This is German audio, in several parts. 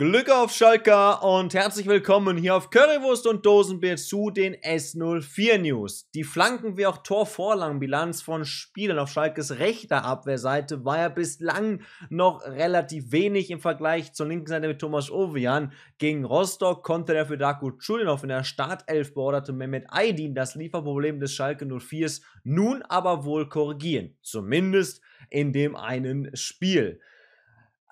Glück auf Schalke und herzlich willkommen hier auf Currywurst und Dosenbier zu den S04 News. Die Flanken- wie auch Torvorlagenbilanz von Spielern auf Schalkes rechter Abwehrseite war ja bislang noch relativ wenig im Vergleich zur linken Seite mit Thomas Ovian. Gegen Rostock konnte der für Darko Chulinov in der Startelf beorderte Mehmet Aydin das Lieferproblem des Schalke 04s nun aber wohl korrigieren. Zumindest in dem einen Spiel.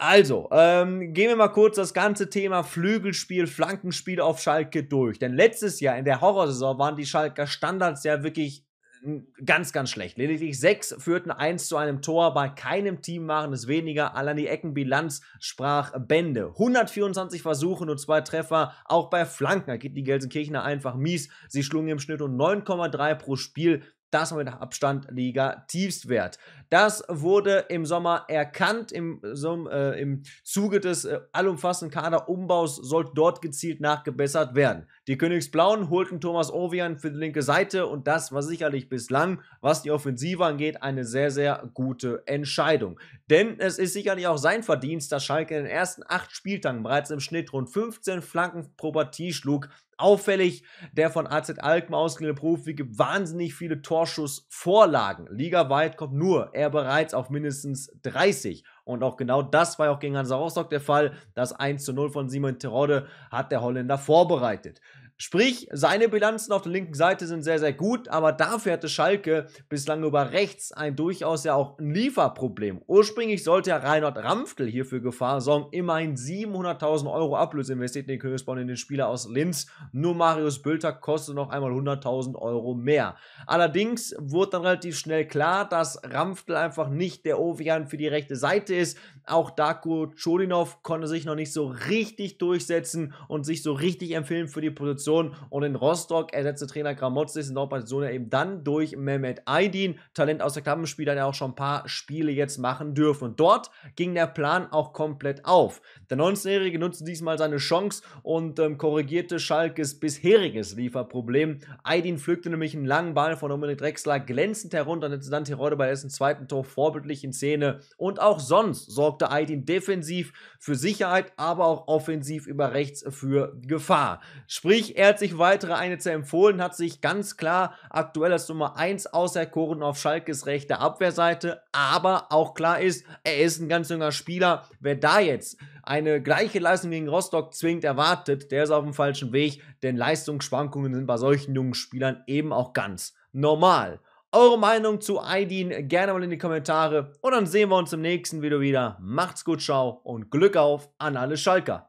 Also, ähm, gehen wir mal kurz das ganze Thema Flügelspiel, Flankenspiel auf Schalke durch. Denn letztes Jahr in der Horrorsaison waren die Schalker Standards ja wirklich hm, ganz, ganz schlecht. Lediglich sechs führten eins zu einem Tor. Bei keinem Team waren es weniger. Allein die Eckenbilanz sprach Bände. 124 Versuche, und zwei Treffer. Auch bei Flanken da geht die Gelsenkirchener einfach mies. Sie schlugen im Schnitt um 9,3 pro Spiel. Das war mit Abstand Liga Tiefstwert. Das wurde im Sommer erkannt. Im, äh, im Zuge des äh, allumfassenden Kaderumbaus sollte dort gezielt nachgebessert werden. Die Königsblauen holten Thomas Ovian für die linke Seite und das war sicherlich bislang, was die Offensive angeht, eine sehr, sehr gute Entscheidung. Denn es ist sicherlich auch sein Verdienst, dass Schalke in den ersten acht Spieltagen bereits im Schnitt rund 15 Flanken pro Partie schlug auffällig. Der von AZ Alkmaar ausgehende Profi gibt wahnsinnig viele Torschussvorlagen. Ligaweit kommt nur er bereits auf mindestens 30. Und auch genau das war auch gegen Hansa Rostock der Fall. Das 1 zu 0 von Simon Terodde hat der Holländer vorbereitet. Sprich, seine Bilanzen auf der linken Seite sind sehr, sehr gut, aber dafür hatte Schalke bislang über rechts ein durchaus ja auch ein Lieferproblem. Ursprünglich sollte ja Reinhard Ramftel hierfür Gefahr sorgen, immerhin 700.000 Euro Ablöse investiert in den Königsborn in den Spieler aus Linz. Nur Marius Bülter kostet noch einmal 100.000 Euro mehr. Allerdings wurde dann relativ schnell klar, dass Ramftel einfach nicht der Ovian für die rechte Seite ist. Auch Darko Cholinov konnte sich noch nicht so richtig durchsetzen und sich so richtig empfehlen für die Position. Position. Und in Rostock ersetzte Trainer Gramotzis in der Position ja eben dann durch Mehmet Aydin, Talent aus der Klappenspieler, der auch schon ein paar Spiele jetzt machen dürfen. Und dort ging der Plan auch komplett auf. Der 19-Jährige nutzte diesmal seine Chance und ähm, korrigierte Schalkes bisheriges Lieferproblem. Aydin pflückte nämlich einen langen Ball von Dominik Drexler glänzend herunter und setzte dann Tirode bei dessen zweiten Tor vorbildlich in Szene. Und auch sonst sorgte Aydin defensiv für Sicherheit, aber auch offensiv über rechts für Gefahr. Sprich, er hat sich weitere Einsätze empfohlen, hat sich ganz klar aktuell als Nummer 1 auserkoren auf Schalkes rechter Abwehrseite. Aber auch klar ist, er ist ein ganz junger Spieler. Wer da jetzt eine gleiche Leistung gegen Rostock zwingt, erwartet, der ist auf dem falschen Weg, denn Leistungsschwankungen sind bei solchen jungen Spielern eben auch ganz normal. Eure Meinung zu IDIN gerne mal in die Kommentare und dann sehen wir uns im nächsten Video wieder. Macht's gut, ciao und Glück auf an alle Schalker.